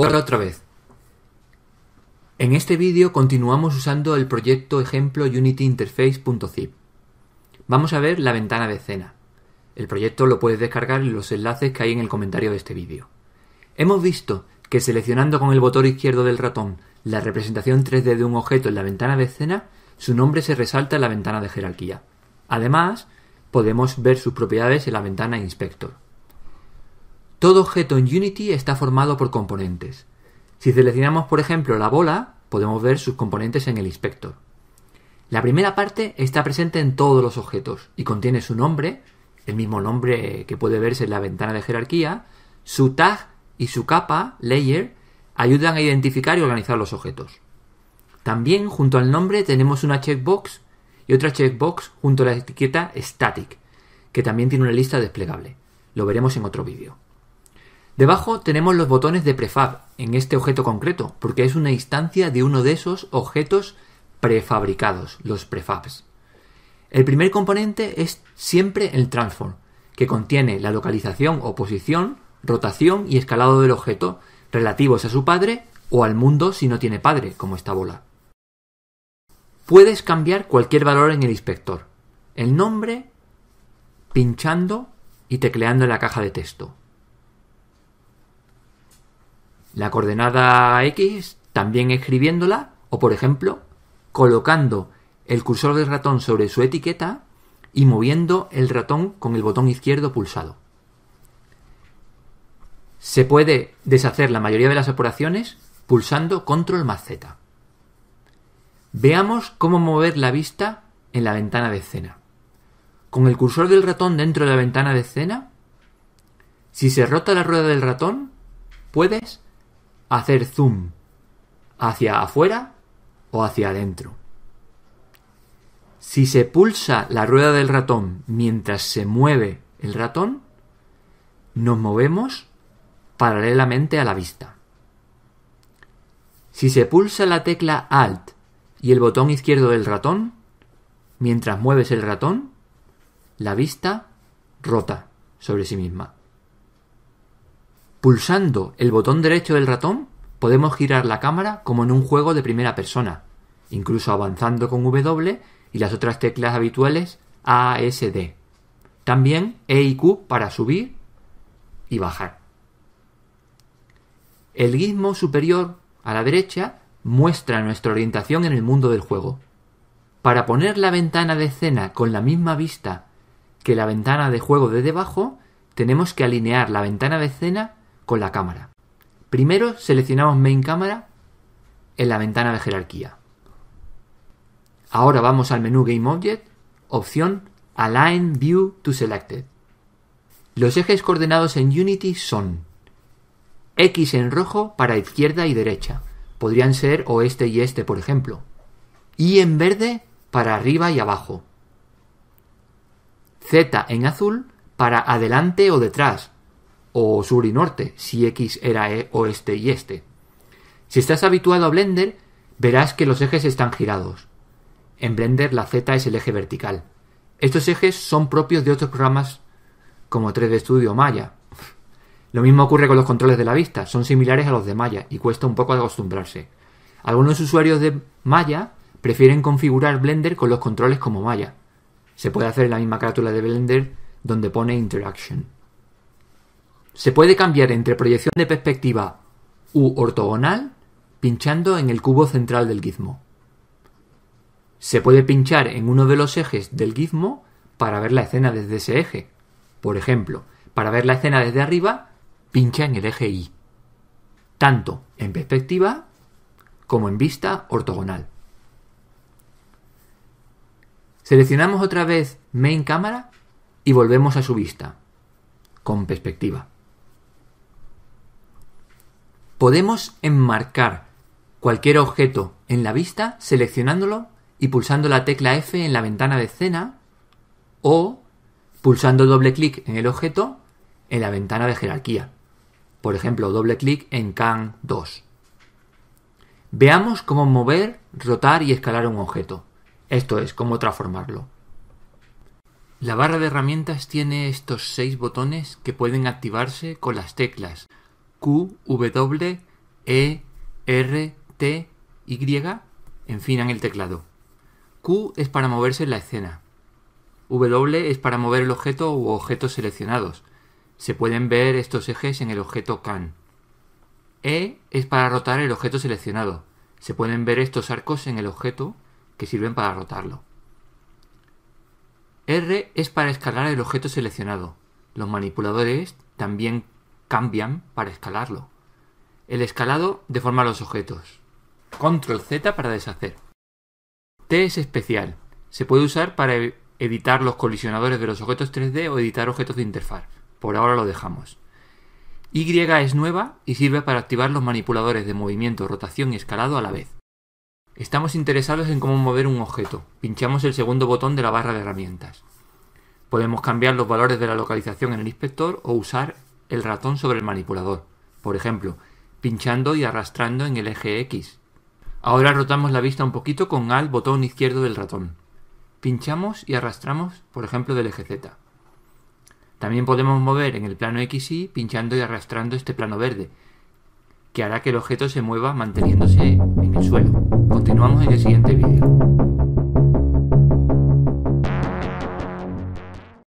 Hola ah. otra vez. En este vídeo continuamos usando el proyecto ejemplo unityinterface.zip. Vamos a ver la ventana de escena. El proyecto lo puedes descargar en los enlaces que hay en el comentario de este vídeo. Hemos visto que seleccionando con el botón izquierdo del ratón la representación 3D de un objeto en la ventana de escena, su nombre se resalta en la ventana de jerarquía. Además, podemos ver sus propiedades en la ventana Inspector. Todo objeto en Unity está formado por componentes. Si seleccionamos, por ejemplo, la bola, podemos ver sus componentes en el inspector. La primera parte está presente en todos los objetos y contiene su nombre, el mismo nombre que puede verse en la ventana de jerarquía, su tag y su capa, layer, ayudan a identificar y organizar los objetos. También junto al nombre tenemos una checkbox y otra checkbox junto a la etiqueta static, que también tiene una lista desplegable. Lo veremos en otro vídeo. Debajo tenemos los botones de prefab en este objeto concreto, porque es una instancia de uno de esos objetos prefabricados, los prefabs. El primer componente es siempre el transform, que contiene la localización o posición, rotación y escalado del objeto relativos a su padre o al mundo si no tiene padre, como esta bola. Puedes cambiar cualquier valor en el inspector. El nombre, pinchando y tecleando en la caja de texto la coordenada X también escribiéndola o, por ejemplo, colocando el cursor del ratón sobre su etiqueta y moviendo el ratón con el botón izquierdo pulsado. Se puede deshacer la mayoría de las operaciones pulsando control más Z. Veamos cómo mover la vista en la ventana de escena. Con el cursor del ratón dentro de la ventana de escena, si se rota la rueda del ratón, puedes hacer zoom hacia afuera o hacia adentro. Si se pulsa la rueda del ratón mientras se mueve el ratón, nos movemos paralelamente a la vista. Si se pulsa la tecla Alt y el botón izquierdo del ratón, mientras mueves el ratón, la vista rota sobre sí misma. Pulsando el botón derecho del ratón podemos girar la cámara como en un juego de primera persona, incluso avanzando con W y las otras teclas habituales A, S, D. También E y Q para subir y bajar. El gizmo superior a la derecha muestra nuestra orientación en el mundo del juego. Para poner la ventana de escena con la misma vista que la ventana de juego de debajo, tenemos que alinear la ventana de escena con la cámara. Primero seleccionamos Main Cámara en la ventana de jerarquía. Ahora vamos al menú Game Object, opción Align View to Selected. Los ejes coordenados en Unity son X en rojo para izquierda y derecha. Podrían ser oeste y este, por ejemplo. Y en verde para arriba y abajo. Z en azul para adelante o detrás, o sur y norte, si X era e, oeste y este. Si estás habituado a Blender, verás que los ejes están girados. En Blender la Z es el eje vertical. Estos ejes son propios de otros programas como 3D Studio o Maya. Lo mismo ocurre con los controles de la vista, son similares a los de Maya y cuesta un poco acostumbrarse. Algunos usuarios de Maya prefieren configurar Blender con los controles como Maya. Se puede hacer en la misma carátula de Blender donde pone Interaction. Se puede cambiar entre proyección de perspectiva u ortogonal pinchando en el cubo central del gizmo. Se puede pinchar en uno de los ejes del gizmo para ver la escena desde ese eje. Por ejemplo, para ver la escena desde arriba, pincha en el eje Y, tanto en perspectiva como en vista ortogonal. Seleccionamos otra vez Main Cámara y volvemos a su vista, con perspectiva. Podemos enmarcar cualquier objeto en la vista seleccionándolo y pulsando la tecla F en la ventana de escena o pulsando doble clic en el objeto en la ventana de jerarquía. Por ejemplo, doble clic en CAN 2. Veamos cómo mover, rotar y escalar un objeto. Esto es, cómo transformarlo. La barra de herramientas tiene estos seis botones que pueden activarse con las teclas Q, W, E, R, T, Y en el teclado. Q es para moverse en la escena. W es para mover el objeto u objetos seleccionados. Se pueden ver estos ejes en el objeto CAN. E es para rotar el objeto seleccionado. Se pueden ver estos arcos en el objeto que sirven para rotarlo. R es para escalar el objeto seleccionado. Los manipuladores también cambian para escalarlo. El escalado deforma los objetos. Control Z para deshacer. T es especial. Se puede usar para e-, editar los colisionadores de los objetos 3D o editar objetos de interfaz. Por ahora lo dejamos. Y es nueva y sirve para activar los manipuladores de movimiento, rotación y escalado a la vez. Estamos interesados en cómo mover un objeto. Pinchamos el segundo botón de la barra de herramientas. Podemos cambiar los valores de la localización en el inspector o usar el ratón sobre el manipulador, por ejemplo, pinchando y arrastrando en el eje X. Ahora rotamos la vista un poquito con al botón izquierdo del ratón. Pinchamos y arrastramos, por ejemplo, del eje Z. También podemos mover en el plano XY pinchando y arrastrando este plano verde, que hará que el objeto se mueva manteniéndose en el suelo. Continuamos en el siguiente vídeo.